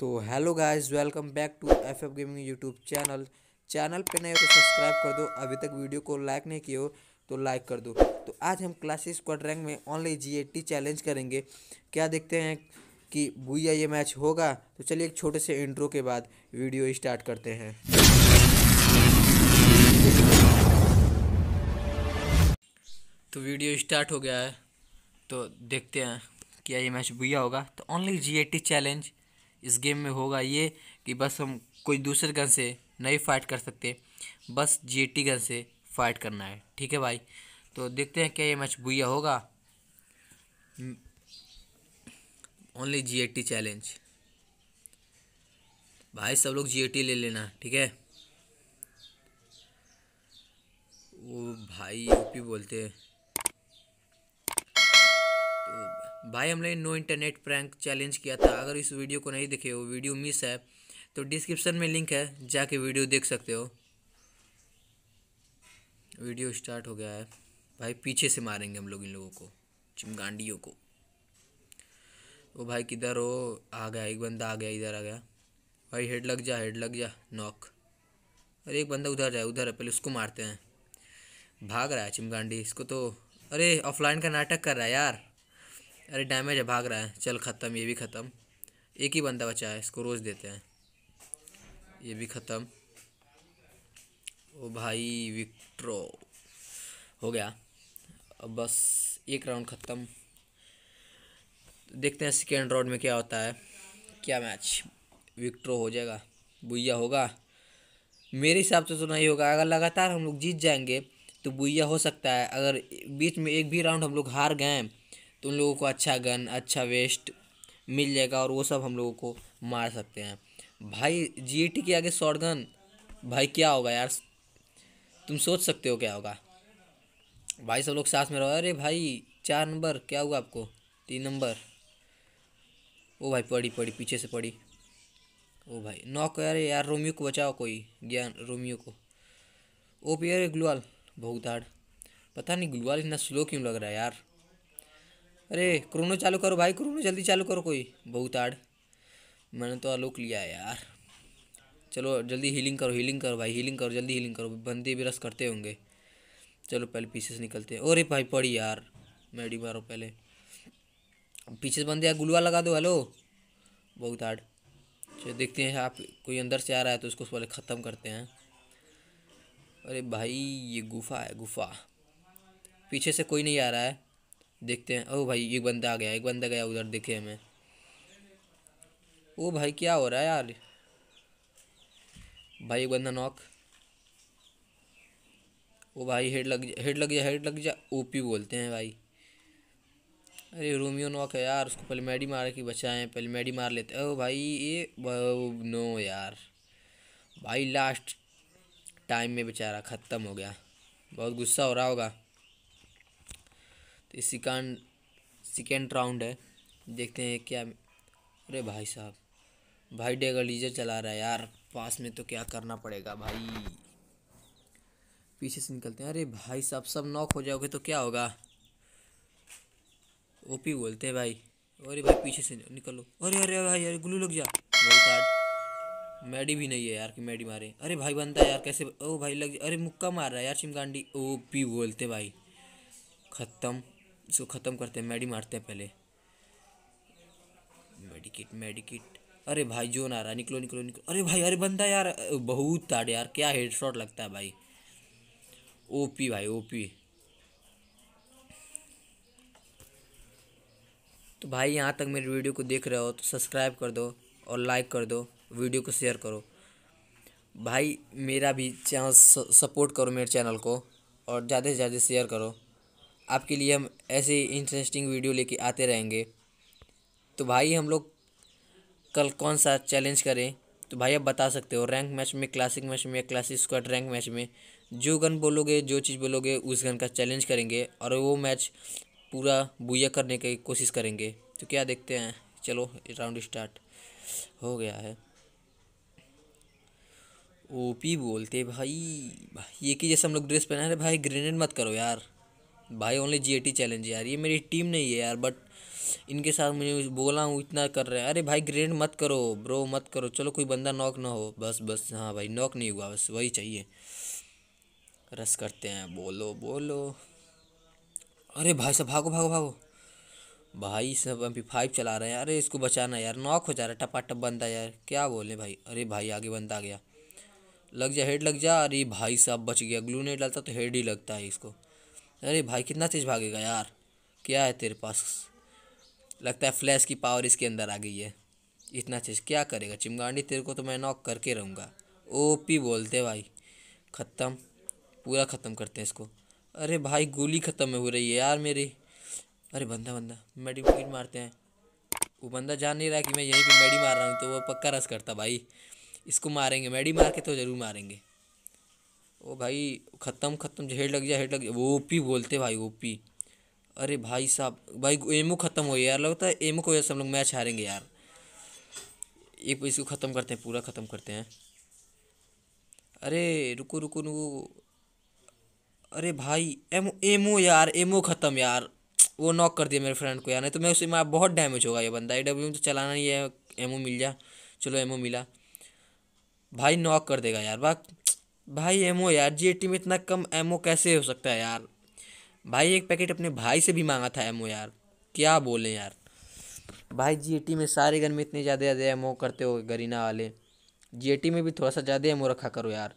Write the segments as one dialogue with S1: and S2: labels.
S1: तो hello guys welcome back to F F gaming YouTube channel channel पे नए हो तो सब्सक्राइब कर दो अभी तक वीडियो को लाइक नहीं किए हो तो लाइक कर दो तो आज हम क्लासेस स्क्वाड रैंक में ऑनलाइन जी चैलेंज करेंगे क्या देखते हैं कि भूया ये मैच होगा तो चलिए एक छोटे से इंट्रो के बाद वीडियो स्टार्ट करते हैं तो वीडियो स्टार्ट हो गया है तो देखते हैं क्या ये मैच भूया होगा तो ऑनली जी चैलेंज इस गेम में होगा ये कि बस हम कोई दूसरे गन से नहीं फाइट कर सकते बस जी टी गन से फाइट करना है ठीक है भाई तो देखते हैं क्या ये मैच बुया होगा ओनली जी टी चैलेंज भाई सब लोग जी एटी ले लेना ठीक है वो भाई यूपी बोलते हैं भाई हमने नो इंटरनेट प्रैंक चैलेंज किया था अगर इस वीडियो को नहीं देखे हो वीडियो मिस है तो डिस्क्रिप्शन में लिंक है जाके वीडियो देख सकते हो वीडियो स्टार्ट हो गया है भाई पीछे से मारेंगे हम लोग इन लोगों को चिमगांडियों को वो भाई किधर हो आ गया एक बंदा आ गया इधर आ गया भाई हेड लग जा हेड लग जा नॉक अरे एक बंदा उधर जाए उधर है पहले उसको मारते हैं भाग रहा है चिमगांडी इसको तो अरे ऑफलाइन का नाटक कर रहा है यार अरे डैमेज है भाग रहा है चल ख़त्म ये भी ख़त्म एक ही बंदा बचा है इसको रोज़ देते हैं ये भी ख़त्म ओ भाई विक्ट्रो हो गया अब बस एक राउंड ख़त्म देखते हैं सेकेंड राउंड में क्या होता है क्या मैच विक्ट्रो हो जाएगा बुइया होगा मेरे हिसाब से तो नहीं होगा अगर लगातार हम लोग जीत जाएंगे तो बुइया हो सकता है अगर बीच में एक भी राउंड हम लोग हार गए तो उन लोगों को अच्छा गन अच्छा वेस्ट मिल जाएगा और वो सब हम लोगों को मार सकते हैं भाई जी के आगे शॉर्ट गन भाई क्या होगा यार तुम सोच सकते हो क्या होगा भाई सब लोग साथ में रहो अरे भाई चार नंबर क्या हुआ आपको तीन नंबर ओ भाई पड़ी पड़ी पीछे से पड़ी ओ भाई नॉक अरे यार रोमियो को बचाओ कोई ज्ञान रोमियो को ओ पी अरे बहुत भोगदाड़ पता नहीं ग्लूआल इतना स्लो क्यों लग रहा है यार अरे क्रोनो चालू करो भाई क्रोनो जल्दी चालू करो कोई बहुत आड़ मैंने तो आलोक लिया है यार चलो जल्दी हीलिंग करो हीलिंग करो भाई हीलिंग करो जल्दी हीलिंग करो बंदे भी रस करते होंगे चलो पहले पीछे से निकलते हैं अरे भाई पड़ी यार मैडी मारो पहले पीछे से बंदे यार गुलवा लगा दो हेलो बहुत आड चलो देखते हैं आप कोई अंदर से आ रहा है तो उसको पहले ख़त्म करते हैं अरे भाई ये गुफा है गुफा पीछे से कोई नहीं आ रहा है देखते हैं ओ भाई एक बंदा आ गया एक बंदा गया उधर देखे हमें ओ भाई क्या हो रहा है यार भाई एक बंदा नॉक ओ भाई हेड लग जा हेड लग जा हेड लग जा ओपी बोलते हैं भाई अरे रोमियो नॉक है यार उसको पहले मैडी मार के बचाएं पहले मैडी मार लेते ओ भाई ये नो यार भाई लास्ट टाइम में बेचारा ख़त्म हो गया बहुत गुस्सा हो रहा होगा ये सिकंड सेकेंड राउंड है देखते हैं क्या अरे भाई साहब भाई डेगा लीजर चला रहा है यार पास में तो क्या करना पड़ेगा भाई पीछे से निकलते हैं अरे भाई साहब सब नॉक हो जाओगे तो क्या होगा ओपी बोलते हैं भाई अरे भाई पीछे से निकलो अरे अरे भाई अरे गुल्लू लग जा मैडी भी नहीं है यार कि मैडी मारे अरे भाई बनता है यार कैसे ओ भाई लग जा अरे मुक्का मार रहा है यार चिमकांडी ओ पी बोलते भाई ख़त्म इसको ख़त्म करते हैं मेडी मारते हैं पहले मेडिकेट मेडिकेट अरे भाई जो ना रहा निकलो निकलो निकलो अरे भाई अरे बंदा यार बहुत ताड़ यार क्या हेड शॉट लगता है भाई ओपी भाई ओपी तो भाई यहाँ तक मेरी वीडियो को देख रहे हो तो सब्सक्राइब कर दो और लाइक कर दो वीडियो को शेयर करो भाई मेरा भी चैनल सपोर्ट करो मेरे चैनल को और ज़्यादा से ज़्यादा शेयर करो आपके लिए हम ऐसे इंटरेस्टिंग वीडियो लेके आते रहेंगे तो भाई हम लोग कल कौन सा चैलेंज करें तो भाई आप बता सकते हो रैंक मैच में क्लासिक मैच में या क्लासिक स्क्वाड रैंक मैच में जो गन बोलोगे जो चीज़ बोलोगे उस गन का चैलेंज करेंगे और वो मैच पूरा बुया करने की कोशिश करेंगे तो क्या देखते हैं चलो राउंड स्टार्ट हो गया है ओपी बोलते भाई भाई ये कि जैसे हम लोग ड्रेस पहना है भाई ग्रेनेड मत करो यार भाई ओनली जीएटी चैलेंज यार ये मेरी टीम नहीं है यार बट इनके साथ मुझे बोला हूँ इतना कर रहे हैं अरे भाई ग्रेड मत करो ब्रो मत करो चलो कोई बंदा नॉक ना हो बस बस हाँ भाई नॉक नहीं हुआ बस वही चाहिए रस करते हैं बोलो बोलो अरे भाई सब भागो भागो भागो भाई सब एम फाइव चला रहे हैं अरे इसको बचाना यार नॉक हो जा रहा है टपा टप बनता यार क्या बोले भाई अरे भाई आगे बनता गया लग जा हेड लग जा अरे भाई साहब बच गया ग्लू नहीं डालता तो हेड ही लगता है इसको अरे भाई कितना तेज़ भागेगा यार क्या है तेरे पास लगता है फ्लैश की पावर इसके अंदर आ गई है इतना चीज़ क्या करेगा चिमगांडी तेरे को तो मैं नॉक करके रहूँगा ओ पी बोलते भाई ख़त्म पूरा ख़त्म करते हैं इसको अरे भाई गोली ख़त्म हो रही है यार मेरी अरे बंदा बंदा मेडी विकेट मारते हैं वो बंदा जान नहीं रहा कि मैं यहीं पे मेडी मार रहा हूँ तो वो पक्का रस करता भाई इसको मारेंगे मेडी मार के तो ज़रूर मारेंगे ओ भाई ख़त्म ख़त्म हेड लग जा हेड लग जा ओ पी बोलते भाई ओ पी अरे भाई साहब भाई एमओ ख़त्म हो गया यार लगता है एमओ को वजह से हम लोग मैच हारेंगे यार एक इसको ख़त्म करते हैं पूरा ख़त्म करते हैं अरे रुको रुको रुको अरे भाई एमओ एमओ यार एमओ ख़त्म यार वो नॉक कर दिया मेरे फ्रेंड को यार नहीं तो मैं मैं बहुत डैमेज होगा ये बंदा ए डब्ल्यू तो चलाना ही है एमओ मिल जा चलो एमओ मिला भाई नॉक कर देगा यार बाकी भाई एमओ यार जी में इतना कम एमओ कैसे हो सकता है यार भाई एक पैकेट अपने भाई से भी मांगा था एमओ यार क्या बोले यार भाई जी में सारे गन में इतने ज़्यादा ज़्यादा एमओ करते हो गरीना वाले जी में भी थोड़ा सा ज़्यादा एमओ रखा करो यार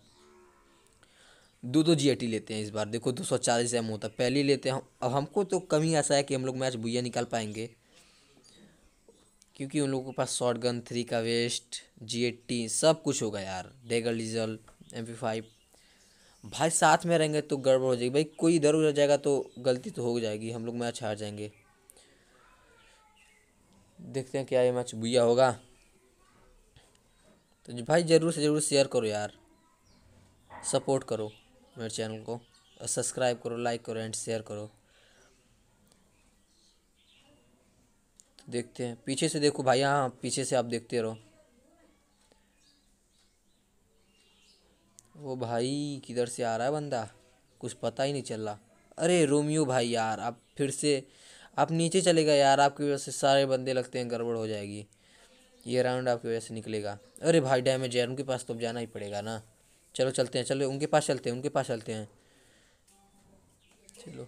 S1: दो दो जी लेते हैं इस बार देखो दो सौ चालीस एम होता पहले लेते हैं अब हमको तो कम ही आशा है कि हम लोग मैच भुया निकाल पाएंगे क्योंकि उन लोगों के पास शॉर्ट गन थ्री का वेस्ट जी सब कुछ होगा यार डेगल डीजल एम पी फाइव भाई साथ में रहेंगे तो गड़बड़ हो जाएगी भाई कोई इधर उधर जाएगा तो गलती तो हो जाएगी हम लोग मैच हार जाएंगे देखते हैं क्या ये मैच भूया होगा तो भाई ज़रूर से ज़रूर शेयर करो यार सपोर्ट करो मेरे चैनल को और सब्सक्राइब करो लाइक करो एंड शेयर करो तो देखते हैं पीछे से देखो भाई हाँ पीछे से आप देखते रहो वो भाई किधर से आ रहा है बंदा कुछ पता ही नहीं चल रहा अरे रोमियो भाई यार आप फिर से आप नीचे चलेगा यार आपकी वजह से सारे बंदे लगते हैं गड़बड़ हो जाएगी ये राउंड आपकी वजह से निकलेगा अरे भाई डैमेज यार उनके पास तो अब जाना ही पड़ेगा ना चलो चलते हैं चलो उनके पास चलते हैं उनके पास चलते हैं चलो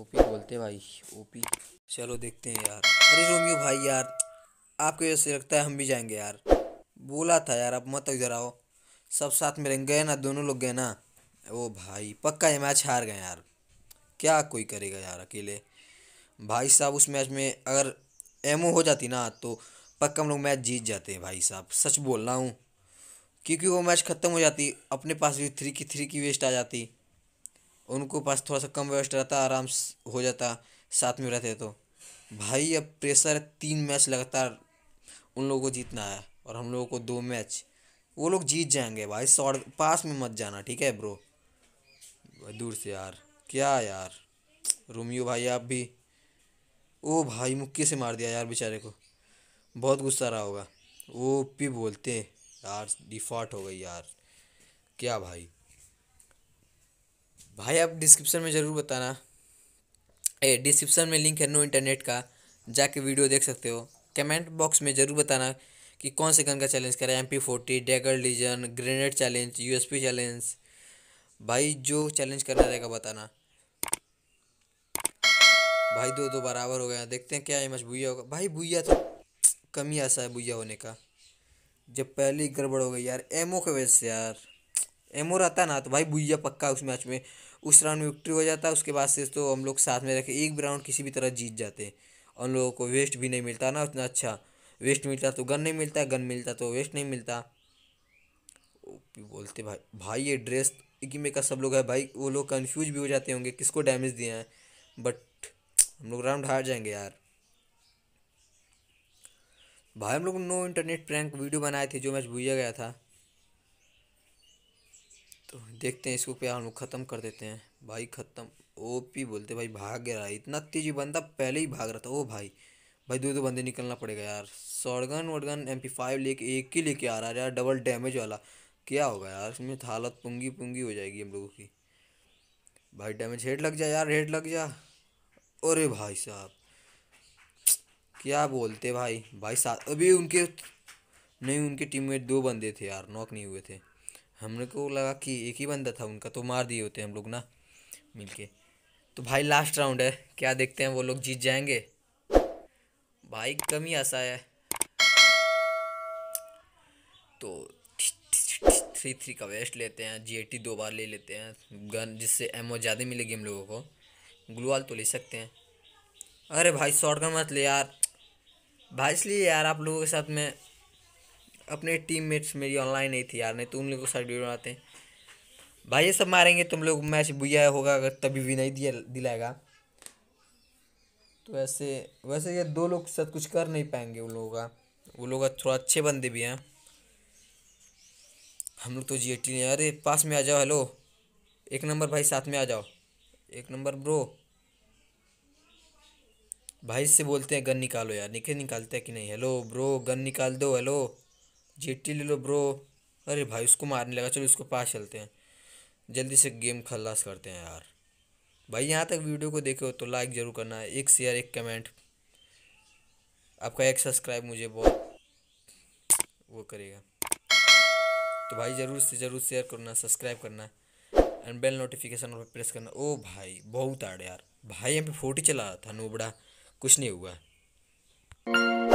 S1: ओपी बोलते भाई ओपी चलो देखते हैं यार अरे रोमियो भाई यार आपकी वजह से लगता है हम भी जाएंगे यार बोला था यार आप मत इधर आओ सब साथ में रहेंगे गए ना दोनों लोग गए ना ओ भाई पक्का ये मैच हार गए यार क्या कोई करेगा यार अकेले भाई साहब उस मैच में अगर एमओ हो जाती ना तो पक्का हम लोग मैच जीत जाते हैं भाई साहब सच बोल रहा हूँ क्योंकि वो मैच ख़त्म हो जाती अपने पास भी थ्री की थ्री की वेस्ट आ जाती उनको पास थोड़ा सा कम वेस्ट रहता आराम हो जाता साथ में रहते तो भाई अब प्रेशर तीन मैच लगातार उन लोगों को जीतना है और हम लोगों को दो मैच वो लोग जीत जाएंगे भाई शॉर्ट पास में मत जाना ठीक है ब्रो दूर से यार क्या यार रोमियो भाई आप भी ओ भाई मुक्के से मार दिया यार बेचारे को बहुत गुस्सा रहा होगा ओ पी बोलते यार डिफॉल्ट हो गई यार क्या भाई भाई आप डिस्क्रिप्शन में ज़रूर बताना ए डिस्क्रिप्शन में लिंक है नो इंटरनेट का जाके वीडियो देख सकते हो कमेंट बॉक्स में ज़रूर बताना कि कौन से गन का चैलेंज करें एम पी फोर्टी डेगर लीजन grenade challenge U S P challenge भाई जो चैलेंज करना रहेगा बताना भाई दो दो बराबर हो गया देखते हैं क्या ये मैच भूया होगा भाई भूया तो कम ही आशा है भूया होने का जब पहली गड़बड़ हो गई यार एमओ के वजह से यार एमओ रहता ना तो भाई भूया पक्का उस मैच में उस राउंड में विक्ट्री हो जाता उसके बाद से तो हम लोग साथ में रखे एक भी राउंड किसी भी तरह जीत जाते हैं उन लोगों को वेस्ट भी नहीं मिलता ना उतना अच्छा वेस्ट मिलता तो गन नहीं मिलता गन मिलता तो वेस्ट नहीं मिलता ओपी बोलते भाई भाई ये ड्रेस में का सब लोग है भाई वो लोग कन्फ्यूज भी हो जाते होंगे किसको डैमेज दिया है बट हम लोग राउंड हार जाएंगे यार भाई हम लोग नो इंटरनेट प्रैंक वीडियो बनाए थे जो मैच भूजा गया था तो देखते हैं इसको क्या हम लोग ख़त्म कर देते हैं भाई ख़त्म ओपी बोलते भाई भाग गया है इतना तेज़ी बंदा पहले ही भाग रहा था ओ भाई भाई दो दो तो बंदे निकलना पड़ेगा यार शॉर्टगन वॉटगन एम पी फाइव लेके एक ही लेके आ रहा है यार डबल डैमेज वाला क्या होगा यार इसमें तो हालत पुंगी पुंगी हो जाएगी हम लोगों की भाई डैमेज हेड लग जा यार हेड लग जा अरे भाई साहब क्या बोलते भाई भाई साथ अभी उनके नहीं उनके टीम में दो बंदे थे यार नॉक नहीं हुए थे हमने को लगा कि एक ही बंदा था उनका तो मार दिए होते हम लोग ना मिलके तो भाई लास्ट राउंड है क्या देखते हैं वो लोग जीत जाएंगे भाई कम ही आसा है तो थ्री थ्री का वेस्ट लेते हैं जीएटी दो बार ले लेते हैं गन जिससे एमओ ज़्यादा मिलेगी हम लोगों को ग्लूवाल तो ले सकते हैं अरे भाई शॉर्ट का मत ले यार भाई इसलिए यार आप लोगों के साथ में अपने टीममेट्स मेरी ऑनलाइन नहीं थी यार नहीं तो उन लोगों के साथ वीडियो बनाते हैं भाई ये सब मारेंगे तुम लोग मैच बुआया होगा अगर तभी भी नहीं दिया दिलाएगा तो ऐसे वैसे ये दो लोग साथ कुछ कर नहीं पाएंगे उन लोगों का वो लोग हाँ। थोड़ा अच्छे बंदे भी हैं हम लोग तो जी एटी नहीं अरे पास में आ जाओ हेलो एक नंबर भाई साथ में आ जाओ एक नंबर ब्रो भाई से बोलते हैं गन निकालो यार निकल निकालते हैं कि नहीं हेलो ब्रो गन निकाल दो हेलो जेटी ले लो ब्रो अरे भाई उसको मारने लगा चलो उसको पास चलते हैं जल्दी से गेम खल्लास करते हैं यार भाई यहाँ तक वीडियो को देखे हो तो लाइक ज़रूर करना एक शेयर एक कमेंट आपका एक सब्सक्राइब मुझे बहुत वो करेगा तो भाई ज़रूर से ज़रूर शेयर करना सब्सक्राइब करना एंड बेल नोटिफिकेशन पर प्रेस करना ओ भाई बहुत आड़ यार भाई यहाँ फोटो चला रहा था नोबड़ा कुछ नहीं हुआ